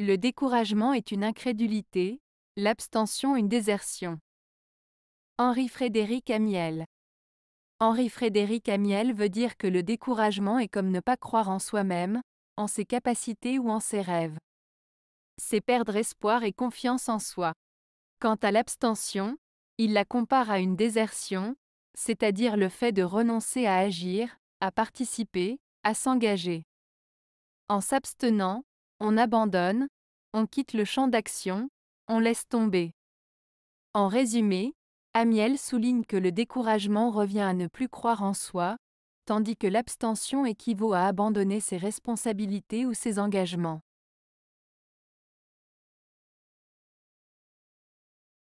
Le découragement est une incrédulité, l'abstention une désertion. Henri-Frédéric Amiel Henri-Frédéric Amiel veut dire que le découragement est comme ne pas croire en soi-même, en ses capacités ou en ses rêves. C'est perdre espoir et confiance en soi. Quant à l'abstention, il la compare à une désertion, c'est-à-dire le fait de renoncer à agir, à participer, à s'engager. En s'abstenant, on abandonne, on quitte le champ d'action, on laisse tomber. En résumé, Amiel souligne que le découragement revient à ne plus croire en soi, tandis que l'abstention équivaut à abandonner ses responsabilités ou ses engagements.